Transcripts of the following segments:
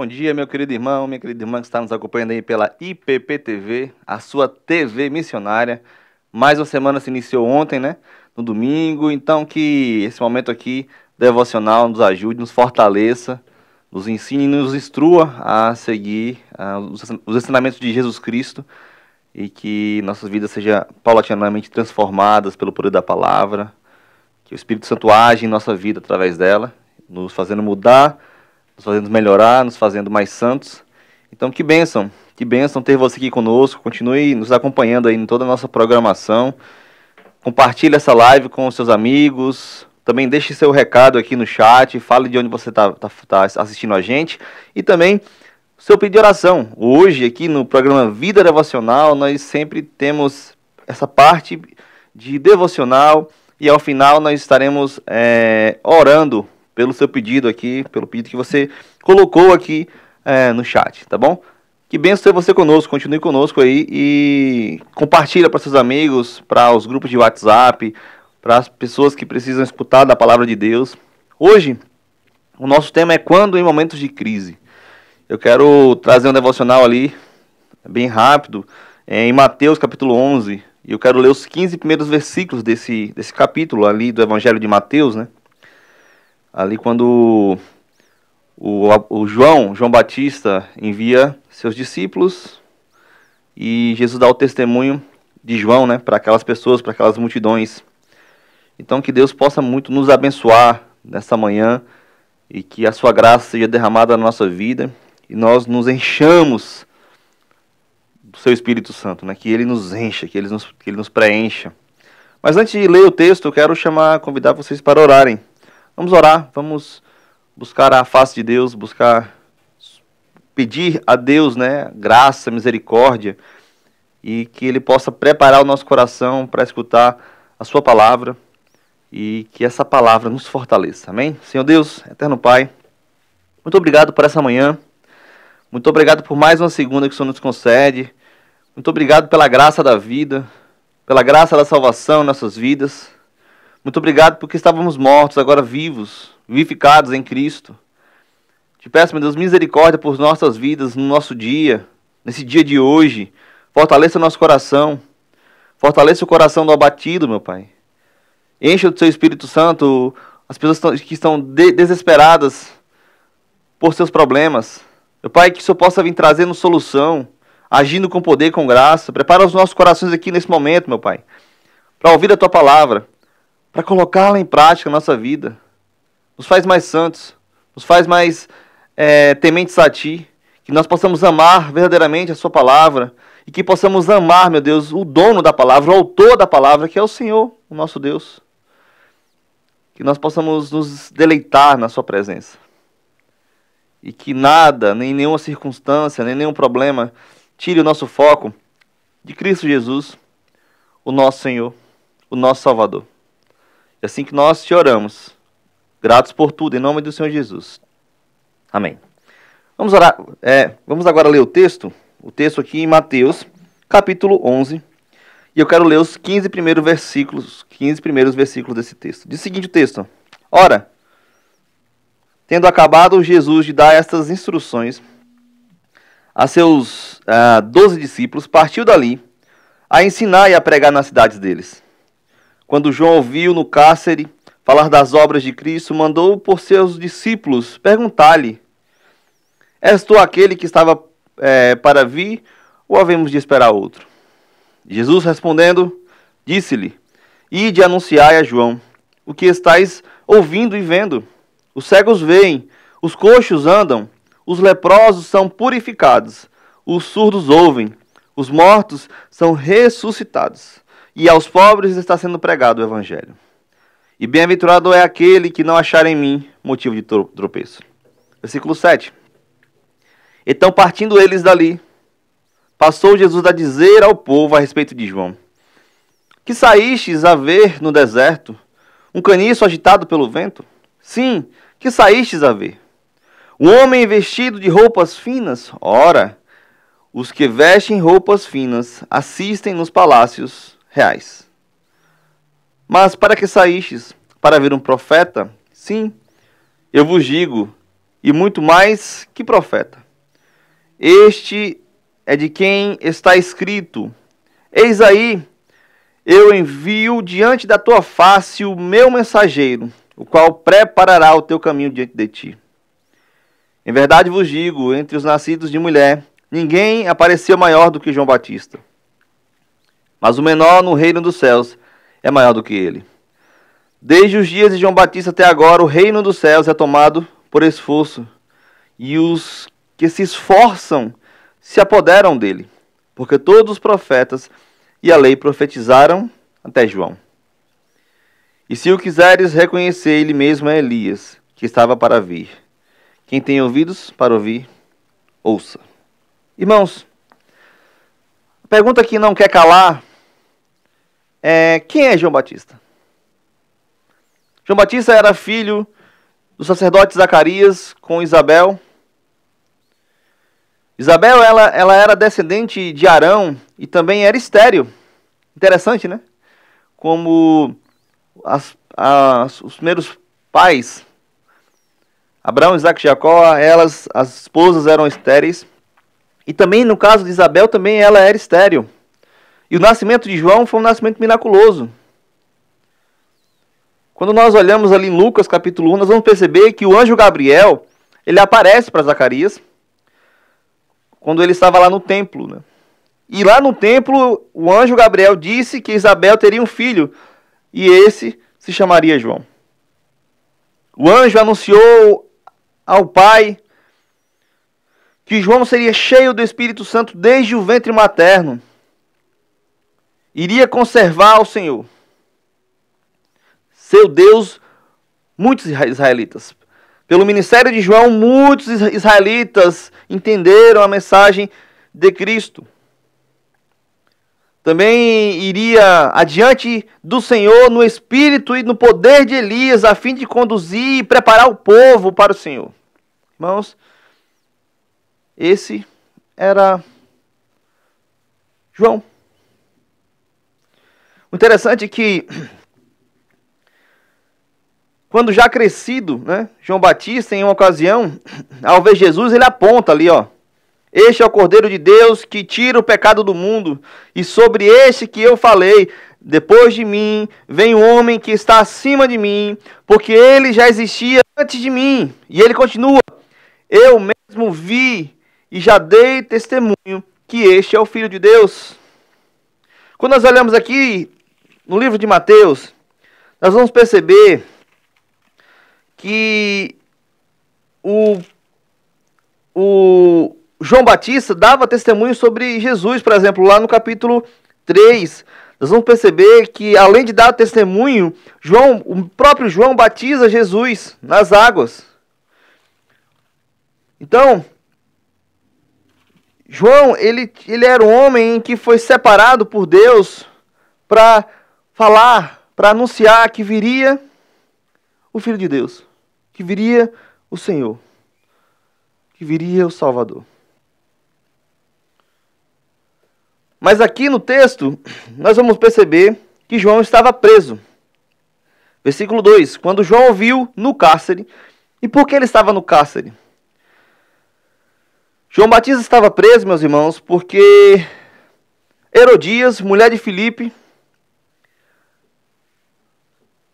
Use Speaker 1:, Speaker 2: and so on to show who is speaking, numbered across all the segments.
Speaker 1: Bom dia, meu querido irmão, minha querida irmã que está nos acompanhando aí pela IPPTV, a sua TV missionária. Mais uma semana se iniciou ontem, né? No domingo. Então, que esse momento aqui devocional nos ajude, nos fortaleça, nos ensine e nos instrua a seguir uh, os ensinamentos de Jesus Cristo e que nossas vidas sejam paulatinamente transformadas pelo poder da palavra, que o Espírito Santo age em nossa vida através dela, nos fazendo mudar nos fazendo melhorar, nos fazendo mais santos. Então, que bênção, que bênção ter você aqui conosco. Continue nos acompanhando aí em toda a nossa programação. Compartilhe essa live com os seus amigos. Também deixe seu recado aqui no chat. Fale de onde você está tá, tá assistindo a gente. E também seu pedido de oração. Hoje, aqui no programa Vida Devocional, nós sempre temos essa parte de devocional. E ao final, nós estaremos é, orando pelo seu pedido aqui, pelo pedido que você colocou aqui é, no chat, tá bom? Que benção ter você conosco, continue conosco aí e compartilha para seus amigos, para os grupos de WhatsApp, para as pessoas que precisam escutar da palavra de Deus. Hoje, o nosso tema é quando em momentos de crise. Eu quero trazer um devocional ali, bem rápido, é, em Mateus capítulo 11, e eu quero ler os 15 primeiros versículos desse, desse capítulo ali do Evangelho de Mateus, né? ali quando o, o João, João Batista, envia seus discípulos e Jesus dá o testemunho de João, né, para aquelas pessoas, para aquelas multidões. Então que Deus possa muito nos abençoar nessa manhã e que a sua graça seja derramada na nossa vida e nós nos enchamos do seu Espírito Santo, né? que ele nos encha, que ele nos, que ele nos preencha. Mas antes de ler o texto, eu quero chamar, convidar vocês para orarem. Vamos orar, vamos buscar a face de Deus, buscar pedir a Deus, né, graça, misericórdia e que ele possa preparar o nosso coração para escutar a sua palavra e que essa palavra nos fortaleça. Amém? Senhor Deus, eterno Pai, muito obrigado por essa manhã. Muito obrigado por mais uma segunda que o Senhor nos concede. Muito obrigado pela graça da vida, pela graça da salvação em nossas vidas. Muito obrigado porque estávamos mortos, agora vivos, vivificados em Cristo. Te peço, meu Deus, misericórdia por nossas vidas no nosso dia, nesse dia de hoje. Fortaleça nosso coração. Fortaleça o coração do abatido, meu Pai. Encha do seu Espírito Santo as pessoas que estão de desesperadas por seus problemas. Meu Pai, que o Senhor possa vir trazendo solução, agindo com poder, com graça. Prepara os nossos corações aqui nesse momento, meu Pai, para ouvir a Tua palavra para colocá-la em prática na nossa vida. Nos faz mais santos, nos faz mais é, tementes a Ti, que nós possamos amar verdadeiramente a Sua palavra e que possamos amar, meu Deus, o dono da palavra, o autor da palavra, que é o Senhor, o nosso Deus. Que nós possamos nos deleitar na Sua presença. E que nada, nem nenhuma circunstância, nem nenhum problema tire o nosso foco de Cristo Jesus, o nosso Senhor, o nosso Salvador. É assim que nós te oramos. Gratos por tudo, em nome do Senhor Jesus. Amém. Vamos orar. É, vamos agora ler o texto. O texto aqui em Mateus, capítulo 11. E eu quero ler os 15 primeiros versículos, 15 primeiros versículos desse texto. Diz o seguinte o texto: Ora, tendo acabado Jesus de dar estas instruções a seus ah, doze uh, discípulos, partiu dali a ensinar e a pregar nas cidades deles. Quando João ouviu no cárcere falar das obras de Cristo, mandou por seus discípulos perguntar-lhe: És tu aquele que estava é, para vir, ou havemos de esperar outro? Jesus respondendo, disse-lhe: Ide anunciai a João o que estáis ouvindo e vendo. Os cegos veem, os coxos andam, os leprosos são purificados, os surdos ouvem, os mortos são ressuscitados e aos pobres está sendo pregado o Evangelho. E bem-aventurado é aquele que não achar em mim motivo de tropeço. Versículo 7. Então, partindo eles dali, passou Jesus a dizer ao povo a respeito de João: Que saístes a ver no deserto um caniço agitado pelo vento? Sim, que saístes a ver? Um homem vestido de roupas finas? Ora, os que vestem roupas finas assistem nos palácios reais. Mas para que saístes? Para ver um profeta? Sim, eu vos digo, e muito mais que profeta. Este é de quem está escrito: Eis aí, eu envio diante da tua face o meu mensageiro, o qual preparará o teu caminho diante de ti. Em verdade vos digo: entre os nascidos de mulher, ninguém apareceu maior do que João Batista mas o menor no reino dos céus é maior do que ele. Desde os dias de João Batista até agora, o reino dos céus é tomado por esforço, e os que se esforçam se apoderam dele, porque todos os profetas e a lei profetizaram até João. E se o quiseres reconhecer, ele mesmo é Elias, que estava para vir. Quem tem ouvidos para ouvir, ouça. Irmãos, a pergunta que não quer calar é, quem é João Batista? João Batista era filho do sacerdote Zacarias com Isabel. Isabel ela, ela era descendente de Arão e também era estéreo. Interessante, né? Como as, as, os primeiros pais, Abraão, Isaac e Jacó, elas, as esposas eram estéreis. E também no caso de Isabel, também ela era estéreo. E o nascimento de João foi um nascimento miraculoso. Quando nós olhamos ali em Lucas capítulo 1, nós vamos perceber que o anjo Gabriel, ele aparece para Zacarias quando ele estava lá no templo. Né? E lá no templo, o anjo Gabriel disse que Isabel teria um filho, e esse se chamaria João. O anjo anunciou ao pai que João seria cheio do Espírito Santo desde o ventre materno iria conservar ao Senhor, seu Deus, muitos israelitas. Pelo ministério de João, muitos israelitas entenderam a mensagem de Cristo. Também iria adiante do Senhor no espírito e no poder de Elias, a fim de conduzir e preparar o povo para o Senhor. Irmãos, esse era João. O interessante é que, quando já crescido, né, João Batista, em uma ocasião, ao ver Jesus, ele aponta ali, ó. Este é o Cordeiro de Deus que tira o pecado do mundo, e sobre este que eu falei, depois de mim vem o um homem que está acima de mim, porque ele já existia antes de mim. E ele continua: Eu mesmo vi e já dei testemunho que este é o Filho de Deus. Quando nós olhamos aqui no livro de Mateus, nós vamos perceber que o, o João Batista dava testemunho sobre Jesus, por exemplo, lá no capítulo 3. Nós vamos perceber que, além de dar testemunho, João, o próprio João batiza Jesus nas águas. Então, João, ele, ele era um homem que foi separado por Deus para falar, para anunciar que viria o Filho de Deus, que viria o Senhor, que viria o Salvador. Mas aqui no texto, nós vamos perceber que João estava preso. Versículo 2: Quando João ouviu no cárcere, e por que ele estava no cárcere? João Batista estava preso, meus irmãos, porque Herodias, mulher de Filipe,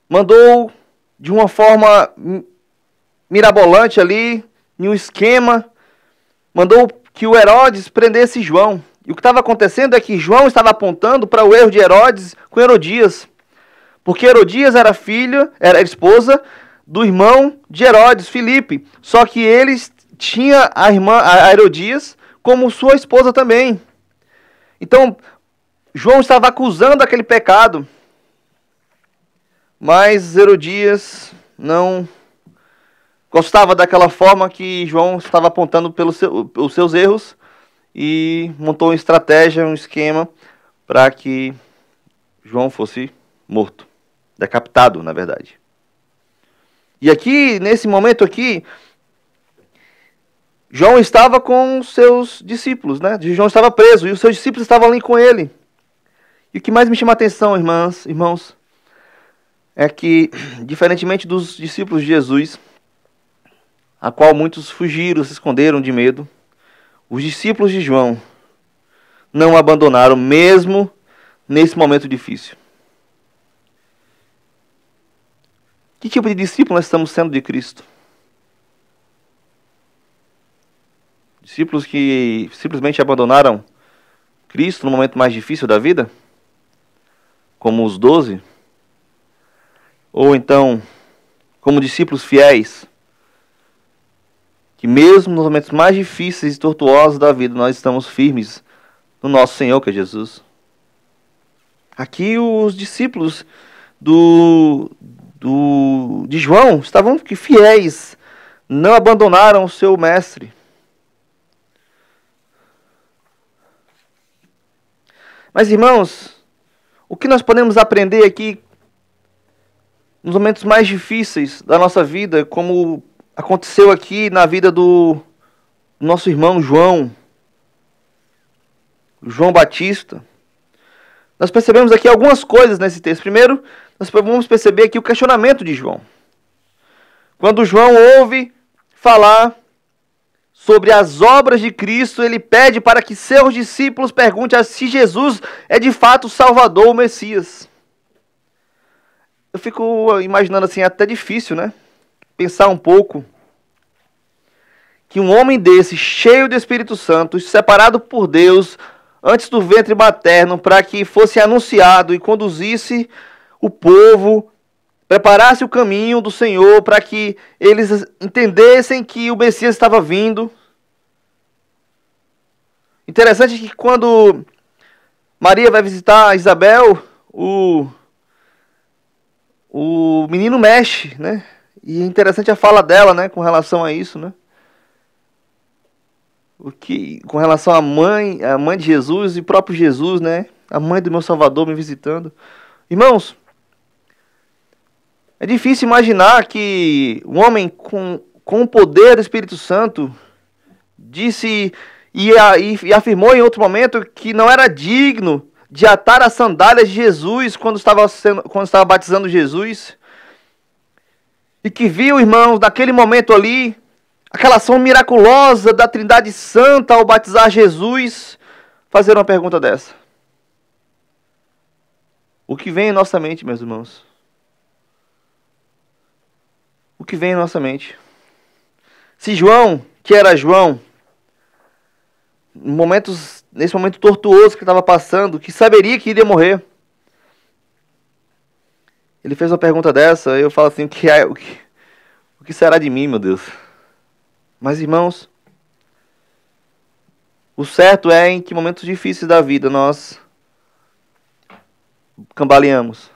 Speaker 1: mandou de uma forma mirabolante ali, em um esquema, mandou que o Herodes prendesse João. E o que estava acontecendo é que João estava apontando para o erro de Herodes com Herodias. Porque Herodias era filha, era esposa do irmão de Herodes, Filipe. Só que eles tinha a irmã a Herodias como sua esposa também. Então, João estava acusando aquele pecado. Mas Herodias não gostava daquela forma que João estava apontando pelos seu, seus erros e montou uma estratégia, um esquema para que João fosse morto, decapitado, na verdade. E aqui, nesse momento aqui, João estava com seus discípulos, né? João estava preso e os seus discípulos estavam ali com ele. E o que mais me chama a atenção, irmãs, irmãos, é que, diferentemente dos discípulos de Jesus, a qual muitos fugiram, se esconderam de medo, os discípulos de João não abandonaram, mesmo nesse momento difícil. Que tipo de discípulo nós estamos sendo de Cristo? Discípulos que simplesmente abandonaram Cristo no momento mais difícil da vida? Como os doze? ou então como discípulos fiéis, que mesmo nos momentos mais difíceis e tortuosos da vida, nós estamos firmes no nosso Senhor, que é Jesus. Aqui os discípulos do, do, de João estavam fiéis, não abandonaram o seu mestre. Mas, irmãos, o que nós podemos aprender aqui nos momentos mais difíceis da nossa vida, como aconteceu aqui na vida do nosso irmão João, João Batista, nós percebemos aqui algumas coisas nesse texto. Primeiro, nós vamos perceber aqui o questionamento de João. Quando João ouve falar sobre as obras de Cristo, ele pede para que seus discípulos perguntem se Jesus é de fato o Salvador, o Messias eu fico eh, imaginando assim, é até difícil, né? Pensar um pouco que um homem desse, cheio do Espírito Santo, separado por Deus antes do ventre materno, para que fosse anunciado e conduzisse o povo, preparasse o caminho do Senhor, para que eles entendessem que o Messias estava vindo. Interessante que quando Maria vai visitar Isabel, o o menino mexe, né? E é interessante a fala dela, né, com relação a isso, né? O que com relação à mãe, a mãe de Jesus e próprio Jesus, né? A mãe do meu Salvador me visitando. Irmãos, é difícil imaginar que um homem com, com o poder do Espírito Santo disse e, e, e afirmou em outro momento que não era digno de atar as sandálias de Jesus quando estava, sendo, quando estava batizando Jesus. E que viu, irmãos, naquele momento ali, aquela ação miraculosa da Trindade Santa ao batizar Jesus, fazer uma pergunta dessa. O que vem em nossa mente, meus irmãos? O que vem em nossa mente? Se João, que era João, momentos nesse momento tortuoso que estava passando, que saberia que iria morrer. Ele fez uma pergunta dessa, e eu falo assim: o que, é, o que, o que será de mim, meu Deus? Mas irmãos, o certo é em que momentos difíceis da vida nós cambaleamos.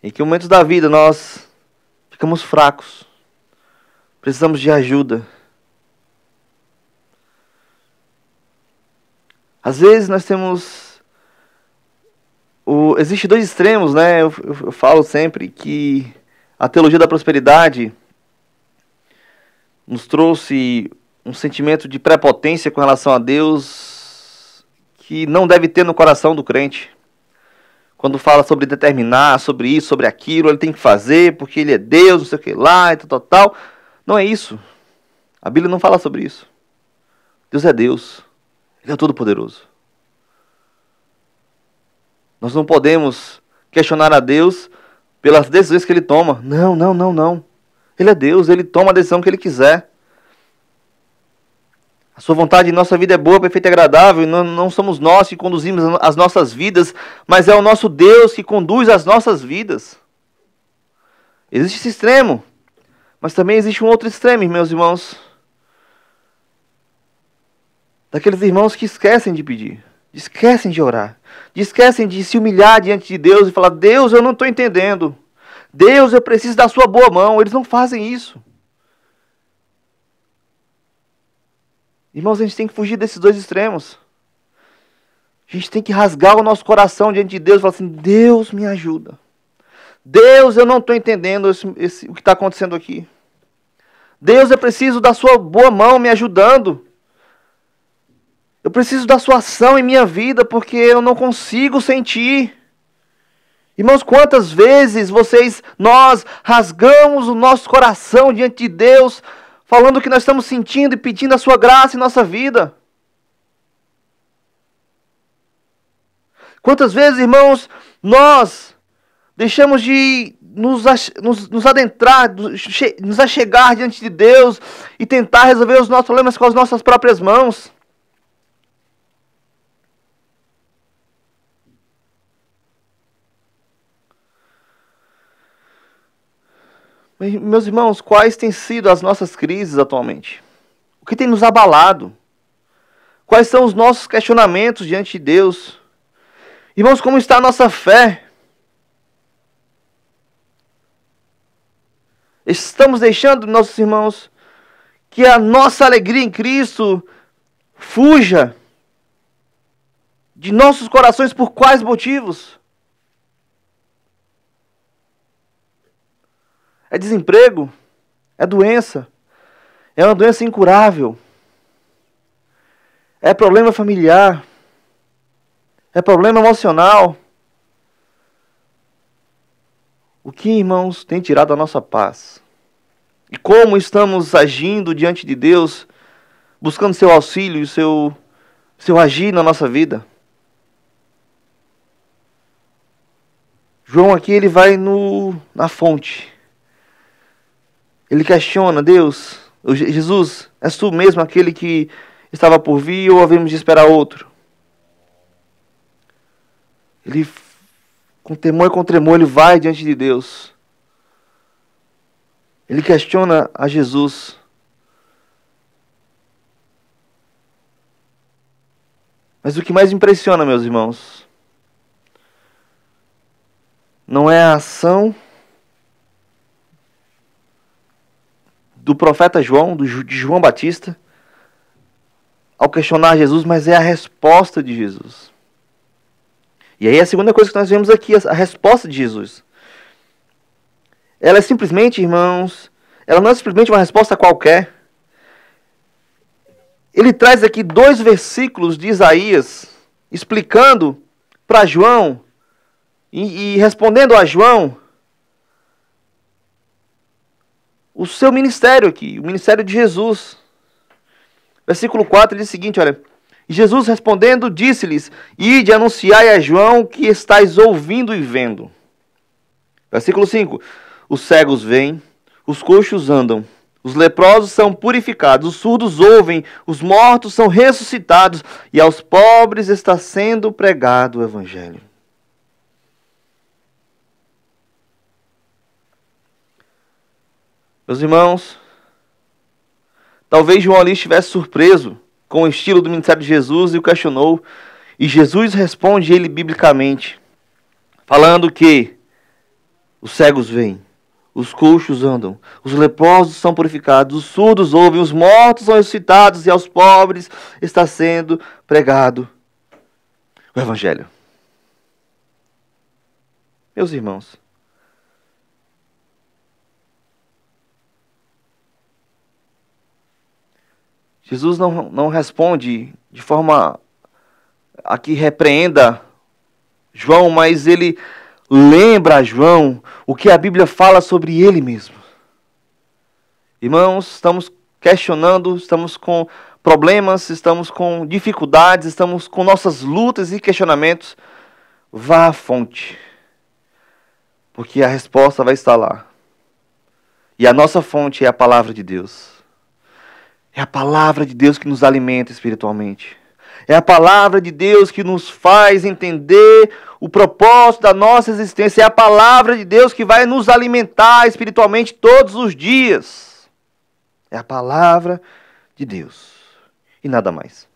Speaker 1: Em que momentos da vida nós ficamos fracos. Precisamos de ajuda. Às vezes nós temos. O, existe dois extremos, né? Eu, eu, eu falo sempre que a teologia da prosperidade nos trouxe um sentimento de prepotência com relação a Deus que não deve ter no coração do crente. Quando fala sobre determinar, sobre isso, sobre aquilo, ele tem que fazer porque ele é Deus, não sei o que lá, e tal, tal, tal. Não é isso. A Bíblia não fala sobre isso. Deus é Deus. Ele é todo-poderoso. Nós não podemos questionar a Deus pelas decisões que ele toma. Não, não, não, não. Ele é Deus, ele toma a decisão que ele quiser. A sua vontade em nossa vida é boa, perfeita e agradável. Não, não somos nós que conduzimos as nossas vidas, mas é o nosso Deus que conduz as nossas vidas. Existe esse extremo, mas também existe um outro extremo, meus irmãos daqueles irmãos que esquecem de pedir, esquecem de orar, esquecem de se humilhar diante de Deus e falar: Deus, eu não estou entendendo. Deus, eu preciso da sua boa mão. Eles não fazem isso. Irmãos, a gente tem que fugir desses dois extremos. A gente tem que rasgar o nosso coração diante de Deus e falar assim: Deus me ajuda. Deus, eu não estou entendendo esse, esse, o que está acontecendo aqui. Deus, eu preciso da sua boa mão me ajudando. Eu preciso da sua ação em minha vida porque eu não consigo sentir. Irmãos, quantas vezes vocês, nós, rasgamos o nosso coração diante de Deus, falando o que nós estamos sentindo e pedindo a sua graça em nossa vida. Quantas vezes, irmãos, nós deixamos de nos, nos, nos adentrar, nos achegar diante de Deus e tentar resolver os nossos problemas com as nossas próprias mãos. Meus irmãos, quais têm sido as nossas crises atualmente? O que tem nos abalado? Quais são os nossos questionamentos diante de Deus? Irmãos, como está a nossa fé? Estamos deixando, nossos irmãos, que a nossa alegria em Cristo fuja de nossos corações por quais motivos? É desemprego? É doença? É uma doença incurável? É problema familiar? É problema emocional? O que, irmãos, tem tirado a nossa paz? E como estamos agindo diante de Deus, buscando seu auxílio e seu, seu agir na nossa vida? João aqui ele vai no, na fonte. Ele questiona, Deus, Jesus, és tu mesmo aquele que estava por vir ou havemos de esperar outro? Ele, com temor e com tremor, ele vai diante de Deus. Ele questiona a Jesus. Mas o que mais impressiona, meus irmãos, não é a ação do profeta João, do, de João Batista, ao questionar Jesus, mas é a resposta de Jesus. E aí a segunda coisa que nós vemos aqui, a resposta de Jesus. Ela é simplesmente, irmãos, ela não é simplesmente uma resposta qualquer. Ele traz aqui dois versículos de Isaías explicando para João e, e respondendo a João o seu ministério aqui, o ministério de Jesus. Versículo 4 diz o seguinte, olha: Jesus respondendo disse-lhes: Ide anunciai a João que estáis ouvindo e vendo. Versículo 5: Os cegos veem, os coxos andam, os leprosos são purificados, os surdos ouvem, os mortos são ressuscitados, e aos pobres está sendo pregado o Evangelho. Meus irmãos, talvez João ali estivesse surpreso com o estilo do ministério de Jesus e o questionou. E Jesus responde ele biblicamente, falando que os cegos vêm os coxos andam, os leprosos são purificados, os surdos ouvem, os mortos são ressuscitados e aos pobres está sendo pregado o Evangelho. Meus irmãos, Jesus não, não responde de forma a que repreenda João, mas ele lembra a João o que a Bíblia fala sobre ele mesmo. Irmãos, estamos questionando, estamos com problemas, estamos com dificuldades, estamos com nossas lutas e questionamentos. Vá à fonte, porque a resposta vai estar lá. E a nossa fonte é a palavra de Deus. É a palavra de Deus que nos alimenta espiritualmente. É a palavra de Deus que nos faz entender o propósito da nossa existência. É a palavra de Deus que vai nos alimentar espiritualmente todos os dias. É a palavra de Deus e nada mais.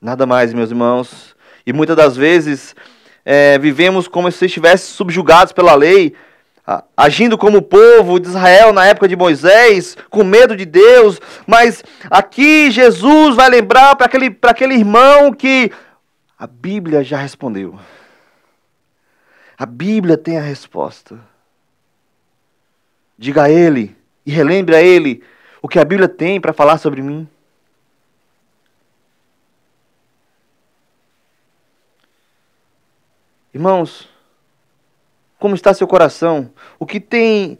Speaker 1: Nada mais, meus irmãos. E muitas das vezes é, vivemos como se estivéssemos subjugados pela lei, agindo como o povo de Israel na época de Moisés, com medo de Deus, mas aqui Jesus vai lembrar para aquele, aquele irmão que a Bíblia já respondeu. A Bíblia tem a resposta. Diga a ele e relembre a ele o que a Bíblia tem para falar sobre mim. Irmãos, como está seu coração, o que tem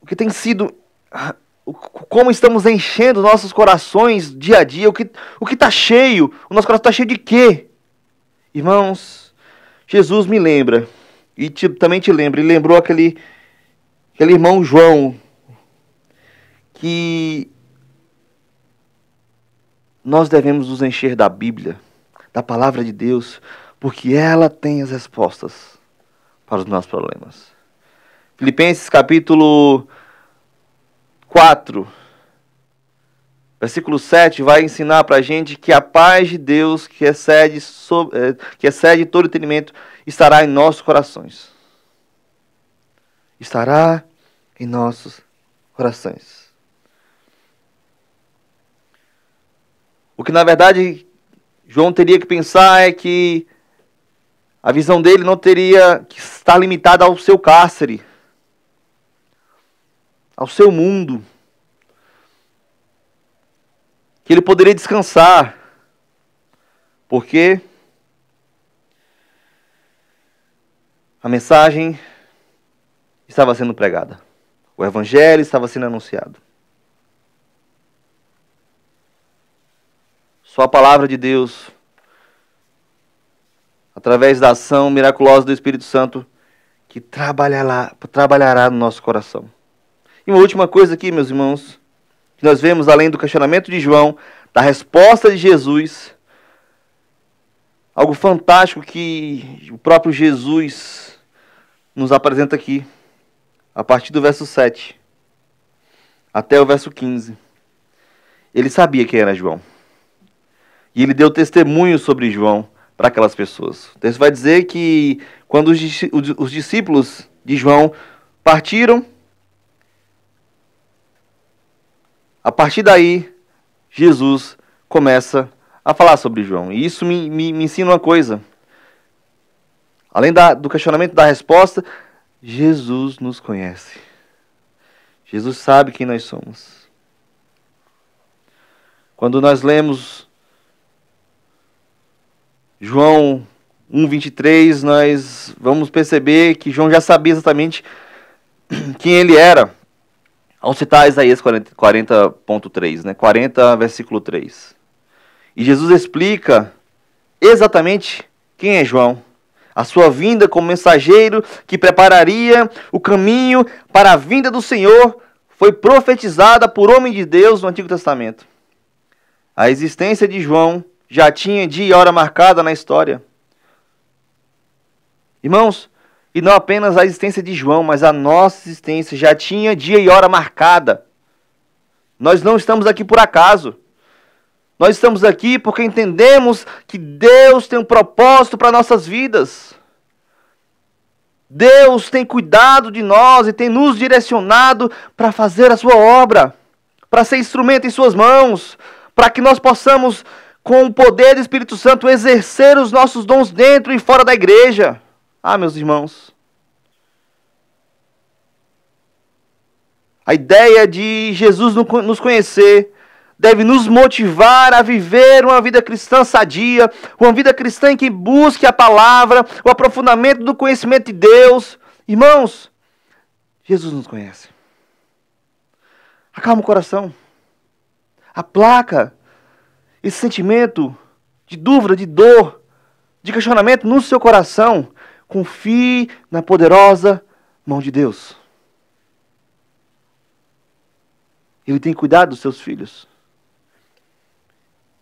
Speaker 1: o que tem sido como estamos enchendo nossos corações dia a dia, o que o que está cheio, o nosso coração está cheio de quê? Irmãos, Jesus me lembra e te, também te lembra, e lembrou aquele aquele irmão João que nós devemos nos encher da Bíblia, da palavra de Deus, porque ela tem as respostas para os nossos problemas. Filipenses capítulo 4, versículo 7 vai ensinar para a gente que a paz de Deus, que excede, eh, que excede todo entendimento, estará em nossos corações. Estará em nossos corações. O que na verdade João teria que pensar é que a visão dele não teria que estar limitada ao seu cárcere, ao seu mundo. Que ele poderia descansar. Porque a mensagem estava sendo pregada. O evangelho estava sendo anunciado. Só a palavra de Deus através da ação miraculosa do Espírito Santo que trabalhará, trabalhará no nosso coração. E uma última coisa aqui, meus irmãos, que nós vemos além do questionamento de João, da resposta de Jesus, algo fantástico que o próprio Jesus nos apresenta aqui, a partir do verso 7 até o verso 15. Ele sabia quem era João. E ele deu testemunho sobre João para aquelas pessoas. O então, texto vai dizer que quando os, os discípulos de João partiram, a partir daí, Jesus começa a falar sobre João. E isso me, me, me ensina uma coisa. Além da, do questionamento da resposta, Jesus nos conhece. Jesus sabe quem nós somos. Quando nós lemos João 1:23, nós vamos perceber que João já sabia exatamente quem ele era ao citar Isaías 40.3, 40, né? 40 versículo 3. E Jesus explica exatamente quem é João, a sua vinda como mensageiro que prepararia o caminho para a vinda do Senhor foi profetizada por homem de Deus no Antigo Testamento. A existência de João já tinha dia e hora marcada na história. Irmãos, e não apenas a existência de João, mas a nossa existência já tinha dia e hora marcada. Nós não estamos aqui por acaso. Nós estamos aqui porque entendemos que Deus tem um propósito para nossas vidas. Deus tem cuidado de nós e tem nos direcionado para fazer a sua obra, para ser instrumento em suas mãos, para que nós possamos com o poder do Espírito Santo, exercer os nossos dons dentro e fora da igreja. Ah, meus irmãos. A ideia de Jesus nos conhecer deve nos motivar a viver uma vida cristã sadia, uma vida cristã em que busque a palavra, o aprofundamento do conhecimento de Deus. Irmãos, Jesus nos conhece. Acalma o coração. Aplaca esse sentimento de dúvida, de dor, de questionamento no seu coração, confie na poderosa mão de Deus. Ele tem cuidado dos seus filhos.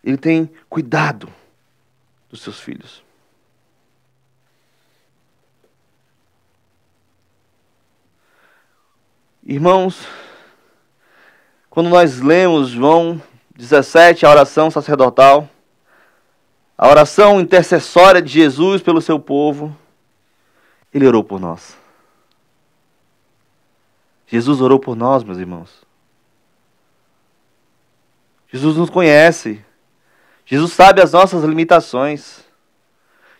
Speaker 1: Ele tem cuidado dos seus filhos. Irmãos, quando nós lemos João 17, a oração sacerdotal. A oração intercessória de Jesus pelo seu povo. Ele orou por nós. Jesus orou por nós, meus irmãos. Jesus nos conhece. Jesus sabe as nossas limitações.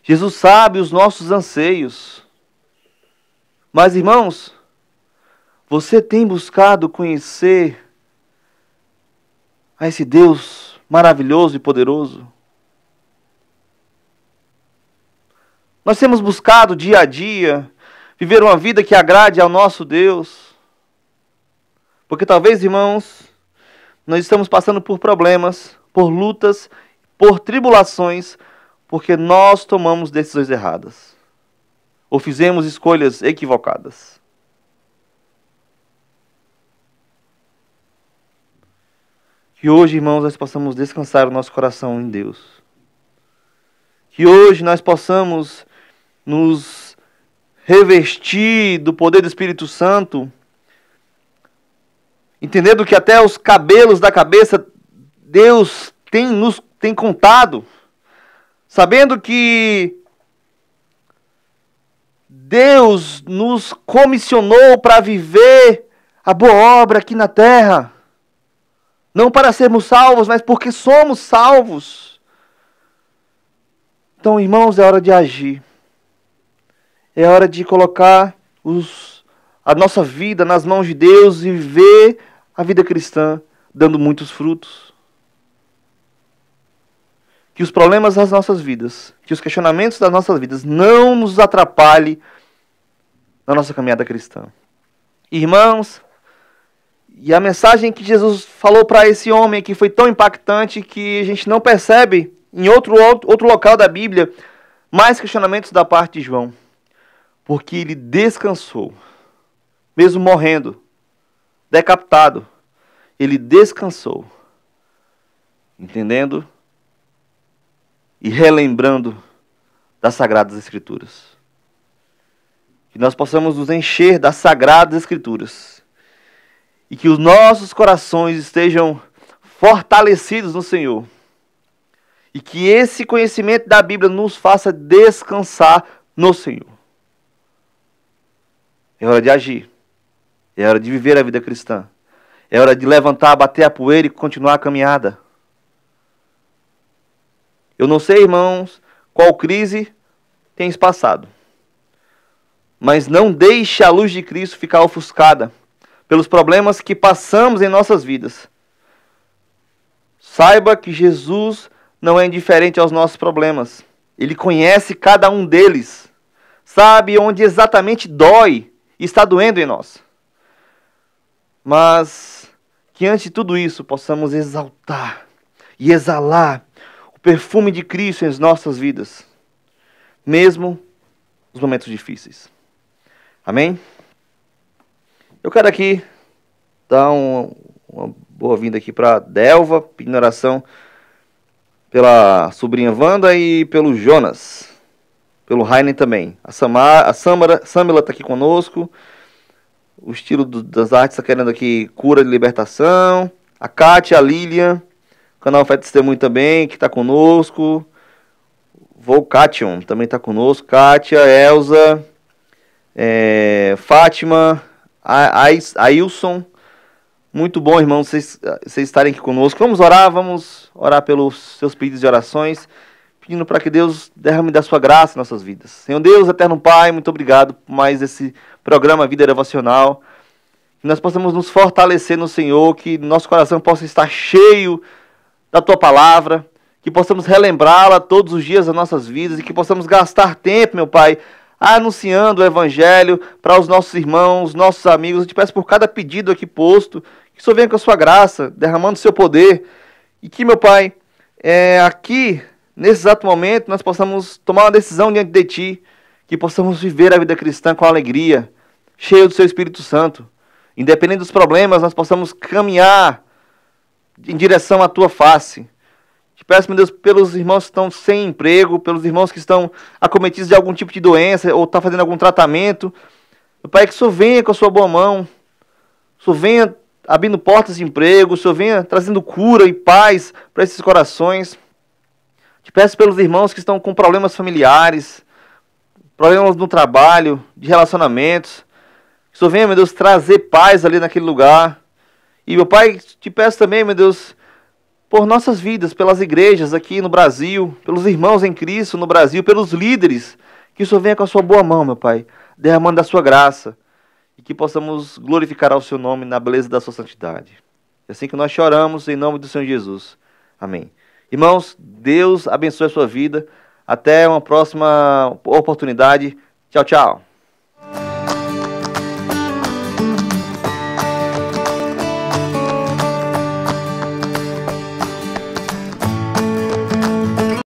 Speaker 1: Jesus sabe os nossos anseios. Mas, irmãos, você tem buscado conhecer a esse Deus maravilhoso e poderoso? Nós temos buscado dia a dia viver uma vida que agrade ao nosso Deus. Porque talvez, irmãos, nós estamos passando por problemas, por lutas, por tribulações, porque nós tomamos decisões erradas ou fizemos escolhas equivocadas. Que hoje, irmãos, nós possamos descansar o nosso coração em Deus. Que hoje nós possamos nos revestir do poder do Espírito Santo, entendendo que até os cabelos da cabeça Deus tem nos tem contado, sabendo que Deus nos comissionou para viver a boa obra aqui na terra. Não para sermos salvos, mas porque somos salvos. Então, irmãos, é hora de agir. É hora de colocar os, a nossa vida nas mãos de Deus e ver a vida cristã dando muitos frutos. Que os problemas das nossas vidas, que os questionamentos das nossas vidas não nos atrapalhem na nossa caminhada cristã. Irmãos, e a mensagem que Jesus falou para esse homem que foi tão impactante que a gente não percebe em outro, outro local da Bíblia mais questionamentos da parte de João. Porque ele descansou, mesmo morrendo, decapitado, ele descansou, entendendo e relembrando das Sagradas Escrituras. Que nós possamos nos encher das Sagradas Escrituras e que os nossos corações estejam fortalecidos no Senhor. E que esse conhecimento da Bíblia nos faça descansar no Senhor. É hora de agir. É hora de viver a vida cristã. É hora de levantar, bater a poeira e continuar a caminhada. Eu não sei, irmãos, qual crise tens passado. Mas não deixe a luz de Cristo ficar ofuscada pelos problemas que passamos em nossas vidas. Saiba que Jesus não é indiferente aos nossos problemas. Ele conhece cada um deles. Sabe onde exatamente dói e está doendo em nós. Mas que antes de tudo isso possamos exaltar e exalar o perfume de Cristo em nossas vidas, mesmo nos momentos difíceis. Amém? Eu quero aqui dar um, uma boa-vinda aqui para Delva, pedindo oração pela sobrinha Wanda e pelo Jonas, pelo Rainer também. A, Samar, a Samara, Samila está aqui conosco. O estilo do, das artes está querendo aqui cura de libertação. A Kátia, a Lilian, o canal Fé Testemunho também, que está conosco. Volcation também está conosco. Kátia, Elza, é, Fátima, Ailson, muito bom, irmão, vocês, vocês estarem aqui conosco. Vamos orar, vamos orar pelos seus pedidos de orações, pedindo para que Deus derrame da sua graça em nossas vidas. Senhor Deus, eterno Pai, muito obrigado por mais esse programa Vida Devocional. Que nós possamos nos fortalecer no Senhor, que nosso coração possa estar cheio da tua palavra, que possamos relembrá-la todos os dias das nossas vidas e que possamos gastar tempo, meu Pai, anunciando o Evangelho para os nossos irmãos, nossos amigos. Eu te peço por cada pedido aqui posto, que só venha com a sua graça, derramando o seu poder. E que, meu Pai, é, aqui, nesse exato momento, nós possamos tomar uma decisão diante de Ti, que possamos viver a vida cristã com alegria, cheio do Seu Espírito Santo. Independente dos problemas, nós possamos caminhar em direção à Tua face Peço, meu Deus, pelos irmãos que estão sem emprego, pelos irmãos que estão acometidos de algum tipo de doença ou estão tá fazendo algum tratamento. Meu Pai, que o Senhor venha com a sua boa mão, o Senhor venha abrindo portas de emprego, o Senhor venha trazendo cura e paz para esses corações. Te peço pelos irmãos que estão com problemas familiares, problemas no trabalho, de relacionamentos. Que o Senhor venha, meu Deus, trazer paz ali naquele lugar. E, meu Pai, te peço também, meu Deus, por nossas vidas, pelas igrejas aqui no Brasil, pelos irmãos em Cristo no Brasil, pelos líderes. Que o Senhor venha com a sua boa mão, meu Pai, derramando a sua graça e que possamos glorificar ao seu nome na beleza da sua santidade. É assim que nós choramos em nome do Senhor Jesus. Amém. Irmãos, Deus abençoe a sua vida. Até uma próxima oportunidade. Tchau, tchau.